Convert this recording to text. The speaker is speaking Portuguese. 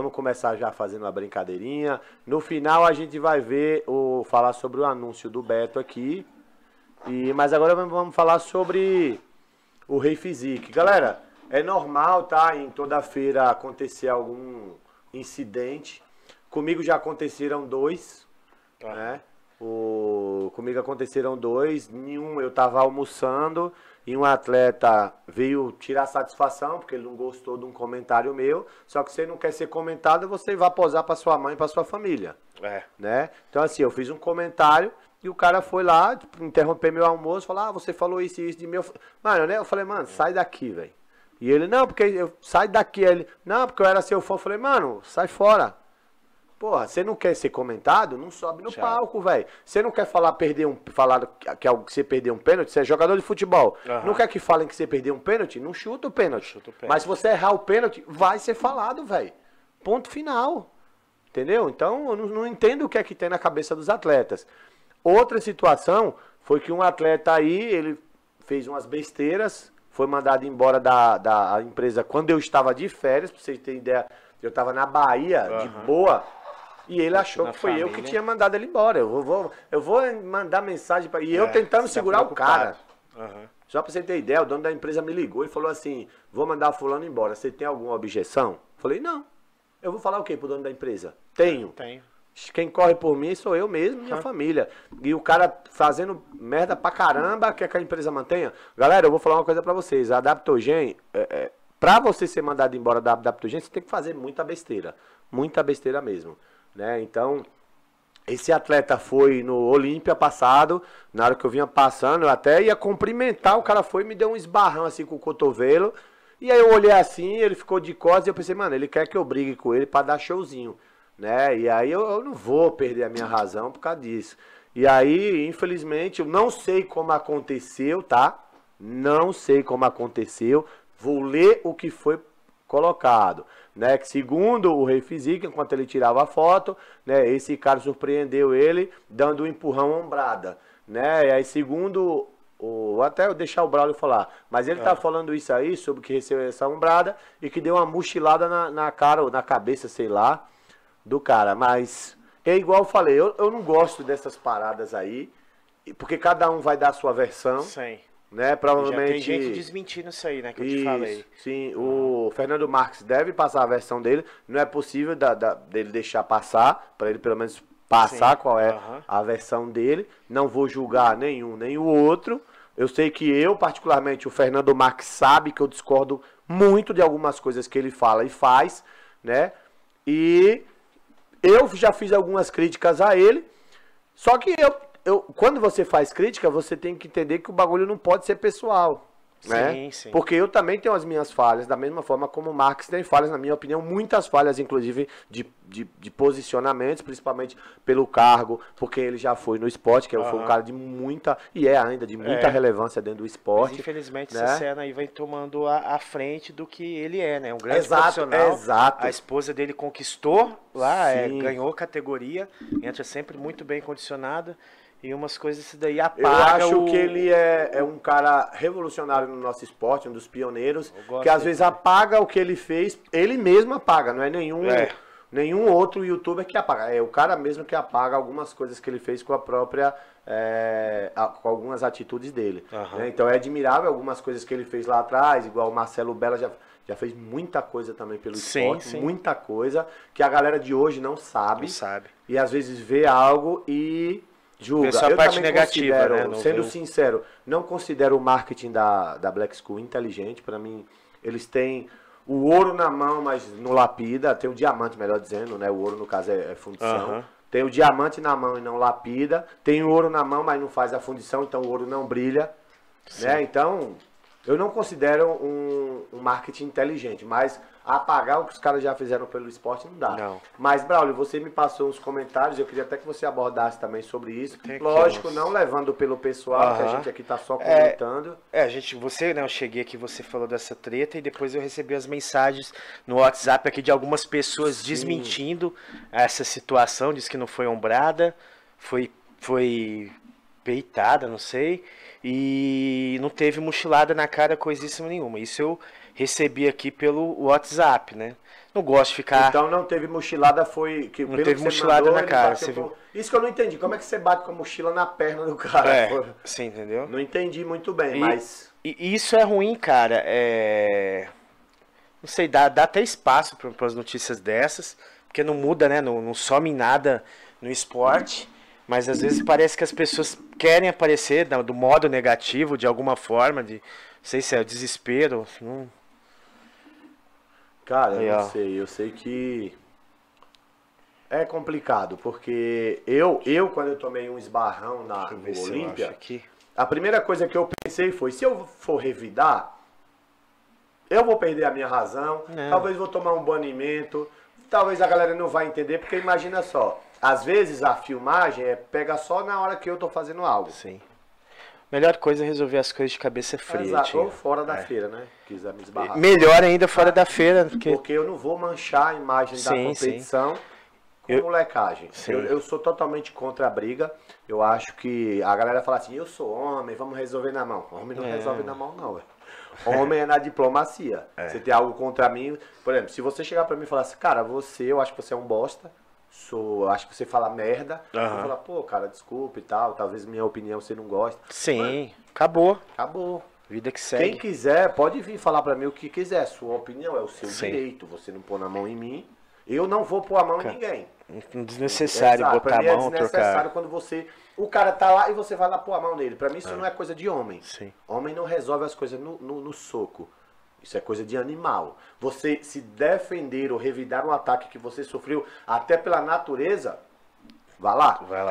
Vamos começar já fazendo uma brincadeirinha. No final a gente vai ver o falar sobre o anúncio do Beto aqui. E mas agora vamos falar sobre o Rei Physique. Galera, é normal, tá? Em toda feira acontecer algum incidente. Comigo já aconteceram dois, tá. né? O comigo aconteceram dois. Nenhum eu tava almoçando e um atleta veio tirar satisfação porque ele não gostou de um comentário meu, só que você não quer ser comentado, você vai posar para sua mãe, para sua família. É. Né? Então assim, eu fiz um comentário e o cara foi lá tipo, interromper meu almoço, falar: "Ah, você falou isso e isso de meu". Mano, né? Eu falei: "Mano, sai daqui, velho". E ele: "Não, porque eu sai daqui". ele: "Não, porque eu era seu fã". Eu falei: "Mano, sai fora". Porra, você não quer ser comentado? Não sobe no Chato. palco, velho. Você não quer falar perder um, falar que, que você perdeu um pênalti? Você é jogador de futebol. Uhum. Não quer que falem que você perdeu um pênalti? Não chuta o pênalti. Chuta o pênalti. Mas se você errar o pênalti, vai ser falado, velho. Ponto final. Entendeu? Então, eu não, não entendo o que é que tem na cabeça dos atletas. Outra situação foi que um atleta aí, ele fez umas besteiras, foi mandado embora da, da empresa quando eu estava de férias, pra vocês terem ideia. Eu estava na Bahia, uhum. de boa, e ele achou que foi família. eu que tinha mandado ele embora. Eu vou, eu vou mandar mensagem para. E é, eu tentando tá segurar tá o cara. Uhum. Só para você ter ideia, o dono da empresa me ligou e falou assim: vou mandar fulano embora. Você tem alguma objeção? Falei, não. Eu vou falar o quê pro dono da empresa? Tenho. É, tenho. Quem corre por mim sou eu mesmo e minha uhum. família. E o cara fazendo merda pra caramba, quer que a empresa mantenha. Galera, eu vou falar uma coisa para vocês. A Adaptogen, é, é, pra você ser mandado embora da Adaptogen, você tem que fazer muita besteira. Muita besteira mesmo né? Então, esse atleta foi no Olímpia passado, na hora que eu vinha passando, eu até ia cumprimentar, o cara foi e me deu um esbarrão assim com o cotovelo. E aí eu olhei assim, ele ficou de costas e eu pensei, mano, ele quer que eu brigue com ele para dar showzinho, né? E aí eu, eu não vou perder a minha razão por causa disso. E aí, infelizmente, eu não sei como aconteceu, tá? Não sei como aconteceu. Vou ler o que foi colocado. Né, que segundo o Rei Fisica, enquanto ele tirava a foto, né, esse cara surpreendeu ele dando um empurrão ombrada. Né? E aí, segundo o, até eu deixar o Braulio falar. Mas ele tá é. tá falando isso aí, sobre que recebeu essa umbrada e que deu uma mochilada na, na cara ou na cabeça, sei lá, do cara. Mas é igual eu falei, eu, eu não gosto dessas paradas aí, porque cada um vai dar a sua versão. Sim né? Provavelmente. Já tem gente desmentindo isso aí, né? Que eu isso, te falei. Sim, o Fernando Marques deve passar a versão dele. Não é possível da, da dele deixar passar, para ele pelo menos passar sim. qual é uhum. a versão dele. Não vou julgar nenhum nem o outro. Eu sei que eu, particularmente, o Fernando Marques sabe que eu discordo muito de algumas coisas que ele fala e faz, né? E eu já fiz algumas críticas a ele. Só que eu eu, quando você faz crítica, você tem que entender que o bagulho não pode ser pessoal. Né? Sim, sim. Porque eu também tenho as minhas falhas, da mesma forma como o Marx tem falhas, na minha opinião, muitas falhas, inclusive de, de, de posicionamentos, principalmente pelo cargo, porque ele já foi no esporte, que uhum. foi um cara de muita, e é ainda, de muita é. relevância dentro do esporte. Mas, infelizmente, né? essa cena aí vai tomando a, a, frente do que ele é, né? Um grande exato, profissional. Exato. A esposa dele conquistou lá, é, ganhou categoria, entra sempre muito bem condicionada. E umas coisas isso daí apaga. Eu acho o... que ele é, é um cara revolucionário no nosso esporte, um dos pioneiros, que às vezes apaga o que ele fez, ele mesmo apaga, não é nenhum. É. Nenhum outro youtuber que apaga. É o cara mesmo que apaga algumas coisas que ele fez com a própria. É, a, com algumas atitudes dele. Uhum. Né? Então é admirável algumas coisas que ele fez lá atrás, igual o Marcelo Bela já, já fez muita coisa também pelo sim, esporte, sim. muita coisa que a galera de hoje não sabe. Não sabe. E às vezes vê algo e Julga, Vê só eu parte negativa, né? sendo sincero, não considero o marketing da, da Black School inteligente. Para mim, eles têm o ouro na mão, mas não lapida. Tem o diamante, melhor dizendo, né? O ouro, no caso, é, é fundição. Uhum. Tem o diamante na mão e não lapida. Tem o ouro na mão, mas não faz a fundição, então o ouro não brilha. Né? Sim. Né? Então, eu não considero um, um, marketing inteligente, mas apagar o que os caras já fizeram pelo esporte não dá. Não. Mas, Braulio, você me passou uns comentários, eu queria até que você abordasse também sobre isso. Lógico, uns... não levando pelo pessoal, que a gente aqui tá só é, comentando. É, é, a gente, você, né, eu cheguei aqui, você falou dessa treta e depois eu recebi as mensagens no WhatsApp aqui de algumas pessoas Sim. desmentindo essa situação, diz que não foi ombrada, foi foi peitada, não sei. E não teve mochilada na cara, coisíssima nenhuma. Isso eu recebi aqui pelo WhatsApp, né? Não gosto de ficar. Então não teve mochilada, foi. Que, não teve que mochilada mandou, na cara. Você viu? Isso que eu não entendi. Como é que você bate com a mochila na perna do cara? É, Sim, entendeu? Não entendi muito bem, e, mas. E isso é ruim, cara. É... Não sei, dá, dá até espaço para as notícias dessas, porque não muda, né? Não, não some nada no esporte. Mas às vezes parece que as pessoas querem aparecer do modo negativo, de alguma forma, de. Não sei se é o desespero. Não... Cara, Aí, eu não sei. Eu sei que. É complicado, porque eu, eu quando eu tomei um esbarrão na Olímpia, a primeira coisa que eu pensei foi, se eu for revidar, eu vou perder a minha razão, não. talvez vou tomar um banimento, Talvez a galera não vai entender, porque imagina só. Às vezes a filmagem é pega só na hora que eu tô fazendo algo. Sim. Melhor coisa é resolver as coisas de cabeça fria. Exato, ou fora da é. feira, né? Quiser me esbarrar. Melhor ainda fora da feira. Porque, porque eu não vou manchar a imagem sim, da competição sim. com eu... molecagem. Sim. Eu, eu, sou totalmente contra a briga. Eu acho que a galera fala assim, eu sou homem, vamos resolver na mão. Homem não é. resolve na mão, não. Véio. Homem é na diplomacia. É. Você tem algo contra mim. Por exemplo, se você chegar para mim e falar assim, cara, você, eu acho que você é um bosta. Sou, acho que você fala merda. Uhum. Eu vou falar, pô, cara, desculpa e tal. Talvez minha opinião você não goste. Sim, Mas, acabou. Acabou. Vida que segue. Quem quiser, pode vir falar para mim o que quiser. Sua opinião é o seu Sim. direito. Você não pôr na mão em mim. Eu não vou pôr a mão em ninguém. Desnecessário Exato. botar mim é a mão, é desnecessário trocar. quando você. O cara tá lá e você vai lá pôr a mão nele. Pra mim isso é. não é coisa de homem. Sim. Homem não resolve as coisas no, no, no soco. Isso é coisa de animal. Você se defender ou revidar um ataque que você sofreu até pela natureza, vá lá. Vai lá.